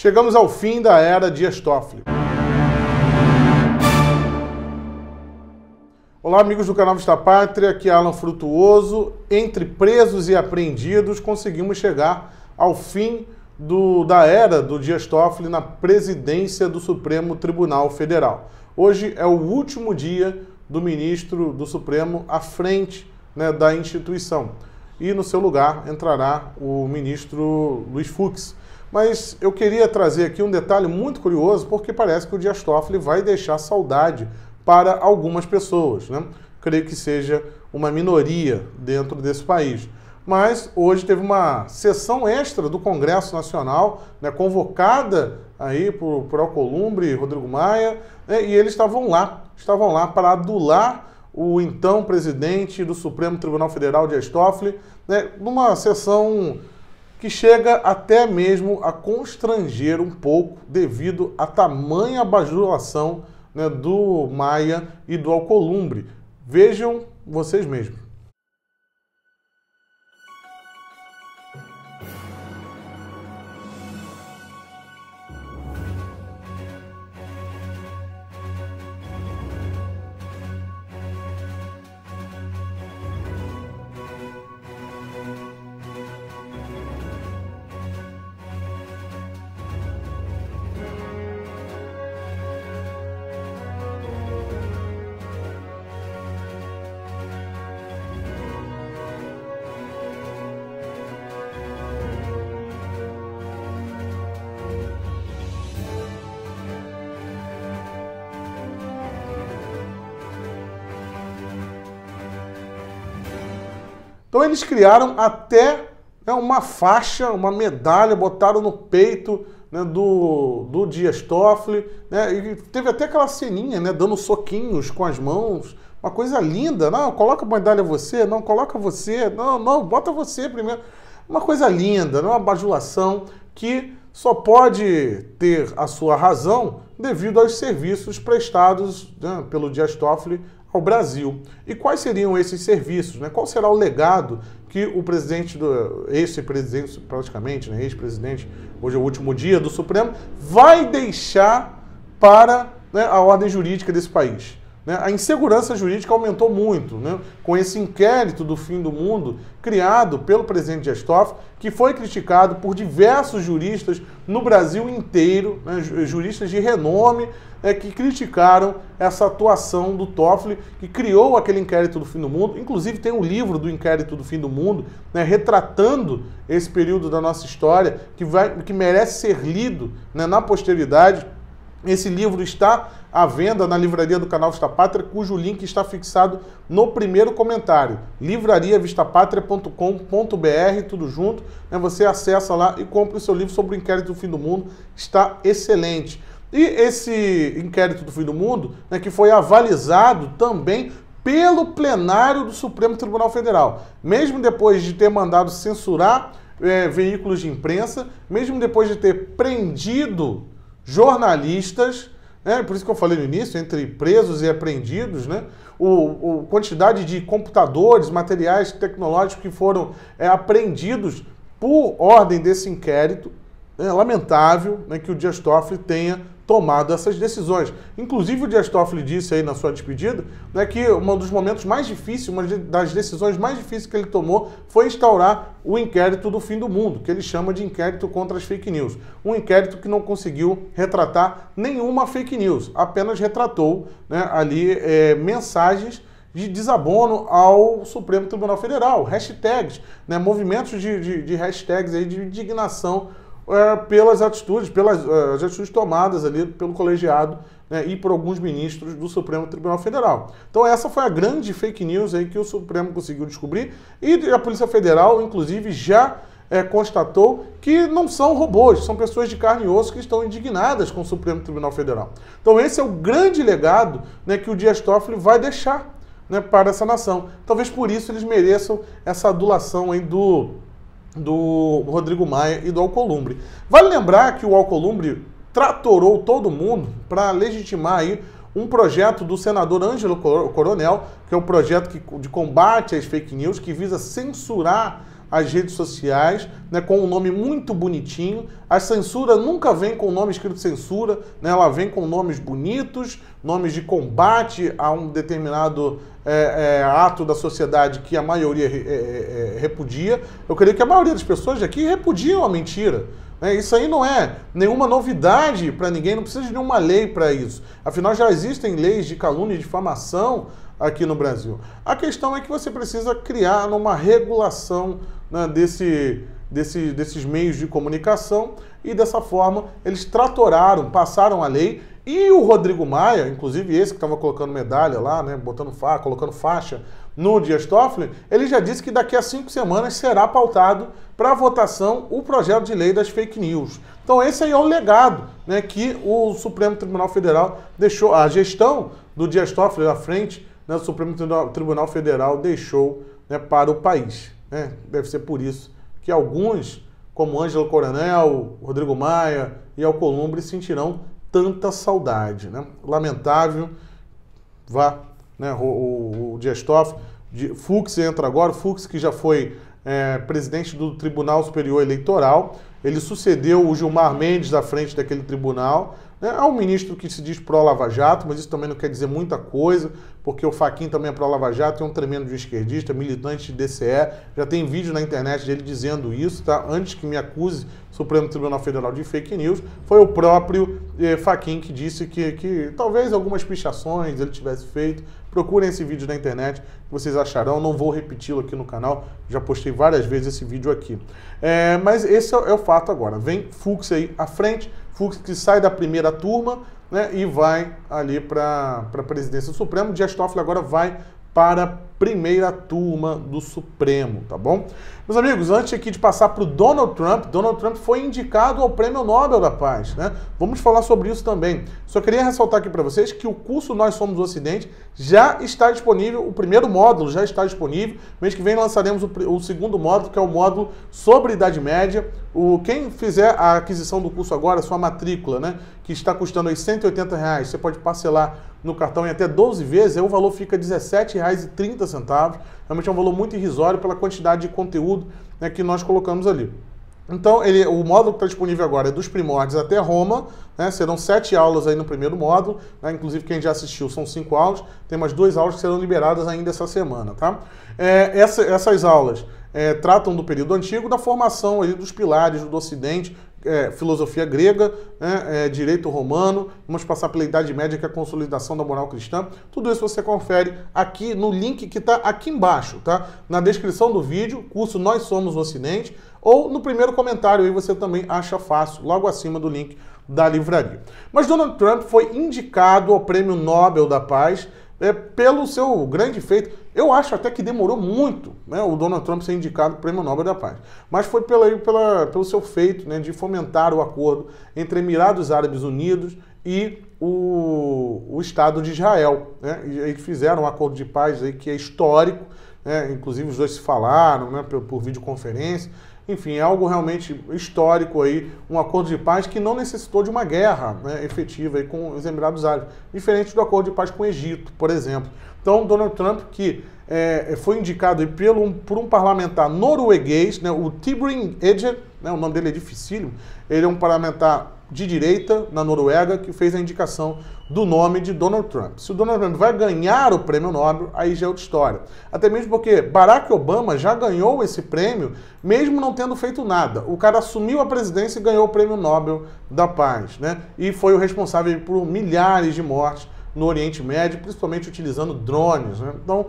Chegamos ao fim da era Dias Toffoli. Olá, amigos do canal Vista Pátria, aqui é Alan Frutuoso. Entre presos e apreendidos, conseguimos chegar ao fim do, da era do Dias Toffoli na presidência do Supremo Tribunal Federal. Hoje é o último dia do ministro do Supremo à frente né, da instituição. E no seu lugar entrará o ministro Luiz Fux. Mas eu queria trazer aqui um detalhe muito curioso, porque parece que o Dias Toffoli vai deixar saudade para algumas pessoas. Né? Creio que seja uma minoria dentro desse país. Mas hoje teve uma sessão extra do Congresso Nacional, né, convocada aí por, por Alcolumbre e Rodrigo Maia, né, e eles estavam lá, estavam lá para adular o então presidente do Supremo Tribunal Federal, Dias Toffoli, né, numa sessão que chega até mesmo a constranger um pouco devido à tamanha bajulação né, do Maia e do Alcolumbre. Vejam vocês mesmos. Então eles criaram até né, uma faixa, uma medalha, botaram no peito né, do, do Dias Toffoli, né, e teve até aquela ceninha, né, dando soquinhos com as mãos, uma coisa linda, não, coloca a medalha você, não, coloca você, não, não, bota você primeiro. Uma coisa linda, né, uma bajulação que só pode ter a sua razão devido aos serviços prestados né, pelo Dias Toffoli ao Brasil. E quais seriam esses serviços? Né? Qual será o legado que o presidente, do ex-presidente praticamente, né, ex-presidente, hoje é o último dia do Supremo, vai deixar para né, a ordem jurídica desse país? Né? A insegurança jurídica aumentou muito né? com esse inquérito do fim do mundo criado pelo presidente Dias Toffoli, que foi criticado por diversos juristas no Brasil inteiro, né? juristas de renome, né? que criticaram essa atuação do Toffoli, que criou aquele inquérito do fim do mundo. Inclusive tem um livro do inquérito do fim do mundo, né? retratando esse período da nossa história, que, vai, que merece ser lido né? na posteridade esse livro está à venda na livraria do canal Vista Pátria, cujo link está fixado no primeiro comentário. Livrariavistapátria.com.br, tudo junto. Né? Você acessa lá e compra o seu livro sobre o inquérito do fim do mundo. Está excelente. E esse inquérito do fim do mundo, né, que foi avalizado também pelo plenário do Supremo Tribunal Federal. Mesmo depois de ter mandado censurar é, veículos de imprensa, mesmo depois de ter prendido jornalistas, né? por isso que eu falei no início, entre presos e apreendidos, né? o, o quantidade de computadores, materiais tecnológicos que foram é, apreendidos por ordem desse inquérito. É lamentável né, que o Dias Toffoli tenha tomado essas decisões. Inclusive, o Dias Toffoli disse aí na sua despedida né, que um dos momentos mais difíceis, uma das decisões mais difíceis que ele tomou foi instaurar o inquérito do fim do mundo, que ele chama de inquérito contra as fake news. Um inquérito que não conseguiu retratar nenhuma fake news, apenas retratou né, ali é, mensagens de desabono ao Supremo Tribunal Federal, hashtags, né, movimentos de, de, de hashtags aí de indignação é, pelas atitudes, pelas é, atitudes tomadas ali pelo colegiado né, e por alguns ministros do Supremo Tribunal Federal. Então essa foi a grande fake news aí que o Supremo conseguiu descobrir e a Polícia Federal, inclusive, já é, constatou que não são robôs, são pessoas de carne e osso que estão indignadas com o Supremo Tribunal Federal. Então esse é o grande legado né, que o Dias Toffoli vai deixar né, para essa nação. Talvez por isso eles mereçam essa adulação aí do do Rodrigo Maia e do Alcolumbre. Vale lembrar que o Alcolumbre tratorou todo mundo para legitimar aí um projeto do senador Ângelo Coronel, que é o um projeto de combate às fake news, que visa censurar as redes sociais, né, com um nome muito bonitinho. A censura nunca vem com o nome escrito censura, né, ela vem com nomes bonitos, nomes de combate a um determinado é, é, ato da sociedade que a maioria é, é, é, repudia. Eu creio que a maioria das pessoas aqui repudiam a mentira. Né? Isso aí não é nenhuma novidade para ninguém, não precisa de nenhuma lei para isso. Afinal, já existem leis de calúnia e difamação aqui no Brasil. A questão é que você precisa criar uma regulação né, desse, desse, desses meios de comunicação e dessa forma eles tratoraram, passaram a lei e o Rodrigo Maia, inclusive esse que estava colocando medalha lá, né, botando fa colocando faixa no Dias Toffoli, ele já disse que daqui a cinco semanas será pautado para votação o projeto de lei das fake news. Então esse aí é o legado né, que o Supremo Tribunal Federal deixou, a gestão do Dias Toffoli à frente né, Supremo Tribunal Federal deixou né, para o país. Né? Deve ser por isso que alguns, como Ângelo Coronel, Rodrigo Maia e Alcolumbre, sentirão tanta saudade. Né? Lamentável, vá, né, o, o, o Dias Toffoli, Fux entra agora, Fux que já foi é, presidente do Tribunal Superior Eleitoral. Ele sucedeu o Gilmar Mendes à frente daquele tribunal. Né? É um ministro que se diz pró-Lava Jato, mas isso também não quer dizer muita coisa, porque o Faquin também é pró-Lava Jato, é um tremendo de esquerdista, militante de DCE. Já tem vídeo na internet dele dizendo isso, tá? Antes que me acuse o Supremo Tribunal Federal de fake news, foi o próprio é, Faquin que disse que, que talvez algumas pichações ele tivesse feito. Procurem esse vídeo na internet, vocês acharão. Não vou repeti-lo aqui no canal, já postei várias vezes esse vídeo aqui. É, mas esse é, é, o fato agora. Vem Fux aí à frente, Fux que sai da primeira turma né, e vai ali para a presidência do Supremo. Dias Toffoli agora vai para primeira turma do Supremo, tá bom? Meus amigos, antes aqui de passar para o Donald Trump, Donald Trump foi indicado ao Prêmio Nobel da Paz, né? Vamos falar sobre isso também. Só queria ressaltar aqui para vocês que o curso Nós Somos o Ocidente já está disponível, o primeiro módulo já está disponível. Mês que vem lançaremos o, o segundo módulo, que é o módulo sobre Idade Média. O, quem fizer a aquisição do curso agora, sua matrícula, né? Que está custando aí 180 reais, você pode parcelar no cartão em até 12 vezes, aí o valor fica R$ 17,30 centavos. Realmente é um valor muito irrisório pela quantidade de conteúdo né, que nós colocamos ali. Então, ele, o módulo que está disponível agora é dos primórdios até Roma, né? serão sete aulas aí no primeiro módulo, né? inclusive quem já assistiu são cinco aulas, tem mais duas aulas que serão liberadas ainda essa semana. Tá? É, essa, essas aulas é, tratam do período antigo, da formação aí dos pilares do Ocidente, é, filosofia grega, é, é, direito romano, vamos passar pela Idade Média, que é a consolidação da moral cristã. Tudo isso você confere aqui no link que está aqui embaixo, tá? Na descrição do vídeo, curso Nós Somos o Ocidente, ou no primeiro comentário aí você também acha fácil, logo acima do link da livraria. Mas Donald Trump foi indicado ao Prêmio Nobel da Paz é, pelo seu grande feito eu acho até que demorou muito né, o Donald Trump ser indicado para o Prêmio Nobel da Paz. Mas foi pela, pela, pelo seu feito né, de fomentar o acordo entre Emirados Árabes Unidos e o, o Estado de Israel. Né, e, e fizeram um acordo de paz aí que é histórico. Né, inclusive os dois se falaram né, por, por videoconferência. Enfim, é algo realmente histórico aí, um acordo de paz que não necessitou de uma guerra né, efetiva aí com os Emirados Árabes, diferente do acordo de paz com o Egito, por exemplo. Então, Donald Trump, que é, foi indicado pelo, por um parlamentar norueguês, né, o Tibrin Edger, né, o nome dele é dificílimo, ele é um parlamentar de direita na Noruega que fez a indicação do nome de Donald Trump. Se o Donald Trump vai ganhar o prêmio Nobel, aí já é outra história. Até mesmo porque Barack Obama já ganhou esse prêmio, mesmo não tendo feito nada. O cara assumiu a presidência e ganhou o prêmio Nobel da Paz, né? E foi o responsável por milhares de mortes no Oriente Médio, principalmente utilizando drones. Né? Então,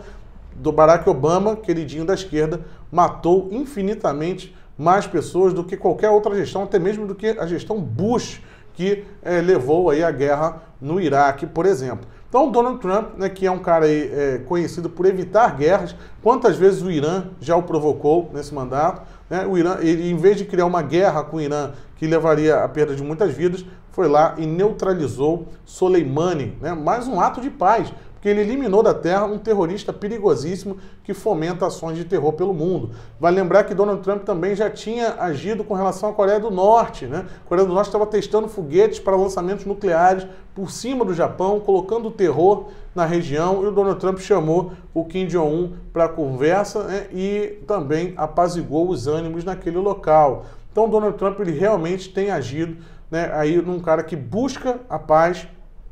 do Barack Obama, queridinho da esquerda, matou infinitamente mais pessoas do que qualquer outra gestão, até mesmo do que a gestão Bush que é, levou aí a guerra no Iraque, por exemplo. Então, Donald Trump, né, que é um cara aí, é, conhecido por evitar guerras, quantas vezes o Irã já o provocou nesse mandato? Né? O Irã, ele, em vez de criar uma guerra com o Irã que levaria à perda de muitas vidas, foi lá e neutralizou Soleimani, né? mais um ato de paz porque ele eliminou da terra um terrorista perigosíssimo que fomenta ações de terror pelo mundo. Vale lembrar que Donald Trump também já tinha agido com relação à Coreia do Norte. Né? A Coreia do Norte estava testando foguetes para lançamentos nucleares por cima do Japão, colocando terror na região, e o Donald Trump chamou o Kim Jong-un para conversa né? e também apaziguou os ânimos naquele local. Então, Donald Trump ele realmente tem agido né, aí num cara que busca a paz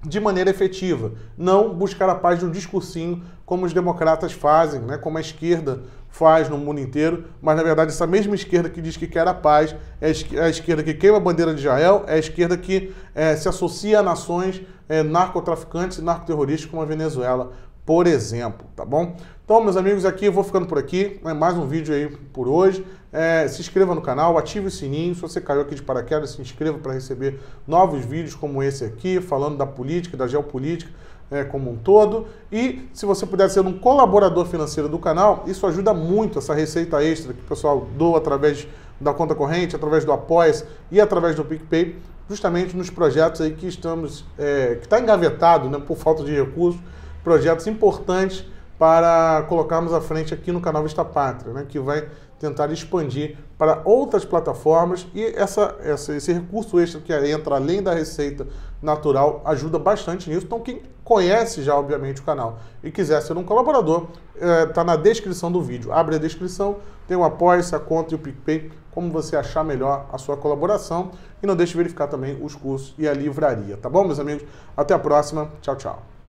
de maneira efetiva, não buscar a paz no discursinho como os democratas fazem, né, como a esquerda faz no mundo inteiro, mas na verdade essa mesma esquerda que diz que quer a paz é a é esquerda que queima a bandeira de Israel, é a esquerda que é, se associa a nações é, narcotraficantes e narcoterroristas como a Venezuela, por exemplo, tá bom? Então, meus amigos, aqui eu vou ficando por aqui, né? mais um vídeo aí por hoje. É, se inscreva no canal, ative o sininho, se você caiu aqui de paraquedas, se inscreva para receber novos vídeos como esse aqui, falando da política, da geopolítica, é, como um todo. E se você puder ser um colaborador financeiro do canal, isso ajuda muito essa receita extra que o pessoal doa através da conta corrente, através do Apoia e através do PicPay, justamente nos projetos aí que estamos, é, que está engavetado né, por falta de recursos projetos importantes para colocarmos à frente aqui no canal Vista Pátria, né, que vai tentar expandir para outras plataformas e essa, essa, esse recurso extra que entra além da receita natural ajuda bastante nisso. Então, quem conhece já, obviamente, o canal e quiser ser um colaborador, está é, tá na descrição do vídeo. Abre a descrição, tem o Apoia-se, a conta e o PicPay, como você achar melhor a sua colaboração. E não deixe de verificar também os cursos e a livraria, tá bom, meus amigos? Até a próxima. Tchau, tchau.